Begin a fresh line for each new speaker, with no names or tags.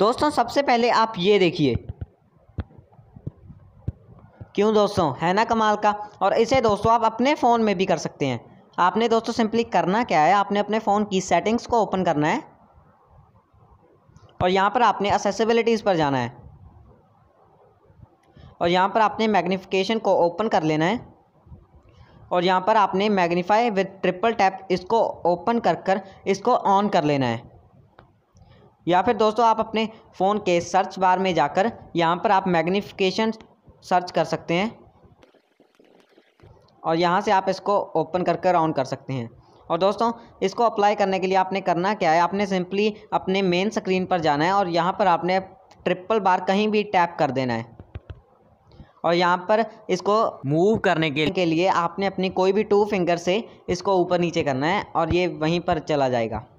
दोस्तों सबसे पहले आप ये देखिए क्यों दोस्तों है ना कमाल का और इसे दोस्तों आप अपने फ़ोन में भी कर सकते हैं आपने दोस्तों सिंपली करना क्या है आपने अपने फ़ोन की सेटिंग्स को ओपन करना है और यहाँ पर आपने असेसिबिलिटीज़ पर जाना है और यहाँ पर आपने मैग्नीफिकेशन को ओपन कर लेना है और यहाँ पर आपने मैग्नीफाई विद ट्रिपल टैप इसको ओपन कर कर इसको ऑन कर लेना है या फिर दोस्तों आप अपने फ़ोन के सर्च बार में जाकर यहाँ पर आप मैग्नीफिकेशन सर्च कर सकते हैं और यहाँ से आप इसको ओपन कर कर ऑन कर सकते हैं और दोस्तों इसको अप्लाई करने के लिए आपने करना क्या है आपने सिंपली अपने मेन स्क्रीन पर जाना है और यहाँ पर आपने ट्रिपल बार कहीं भी टैप कर देना है और यहाँ पर इसको मूव करने के के लिए आपने अपनी कोई भी टू फिंगर से इसको ऊपर नीचे करना है और ये वहीं पर चला जाएगा